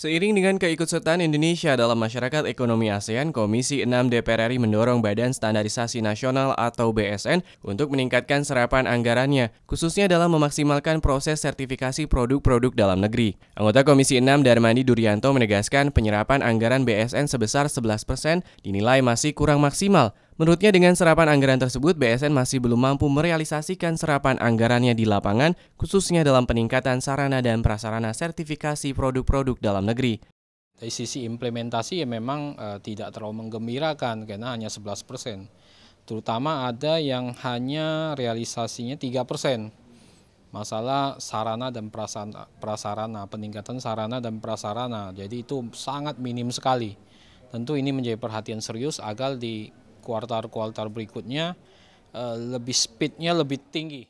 Seiring dengan keikutsertaan Indonesia dalam masyarakat ekonomi ASEAN, Komisi 6 DPR RI mendorong Badan Standarisasi Nasional atau BSN untuk meningkatkan serapan anggarannya, khususnya dalam memaksimalkan proses sertifikasi produk-produk dalam negeri. Anggota Komisi 6 Darmandi Durianto menegaskan penyerapan anggaran BSN sebesar 11% dinilai masih kurang maksimal, Menurutnya dengan serapan anggaran tersebut, BSN masih belum mampu merealisasikan serapan anggarannya di lapangan, khususnya dalam peningkatan sarana dan prasarana sertifikasi produk-produk dalam negeri. Dari sisi implementasi ya memang e, tidak terlalu menggembirakan karena hanya 11 persen. Terutama ada yang hanya realisasinya 3 persen. Masalah sarana dan prasarana, prasarana, peningkatan sarana dan prasarana. Jadi itu sangat minim sekali. Tentu ini menjadi perhatian serius agar di kuartal-kuartal berikutnya eh, lebih speednya lebih tinggi.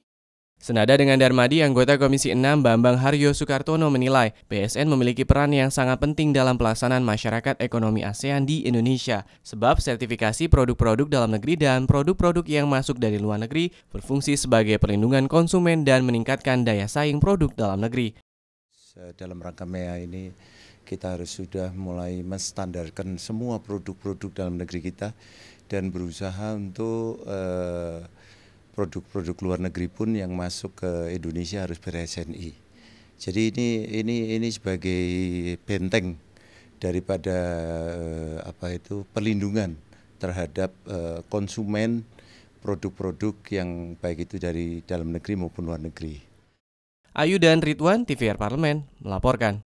Senada dengan Darmadi, anggota Komisi 6 Bambang Haryo Soekartono menilai BSN memiliki peran yang sangat penting dalam pelaksanaan masyarakat ekonomi ASEAN di Indonesia. Sebab sertifikasi produk-produk dalam negeri dan produk-produk yang masuk dari luar negeri berfungsi sebagai perlindungan konsumen dan meningkatkan daya saing produk dalam negeri. Eh, dalam rangka MEA ini kita harus sudah mulai menstandarkan semua produk-produk dalam negeri kita dan berusaha untuk eh, produk-produk eh, luar negeri pun yang masuk ke Indonesia harus ber-SNI. Jadi ini ini ini sebagai benteng daripada eh, apa itu perlindungan terhadap eh, konsumen produk-produk yang baik itu dari dalam negeri maupun luar negeri. Ayu dan Ridwan TVR Parlemen melaporkan.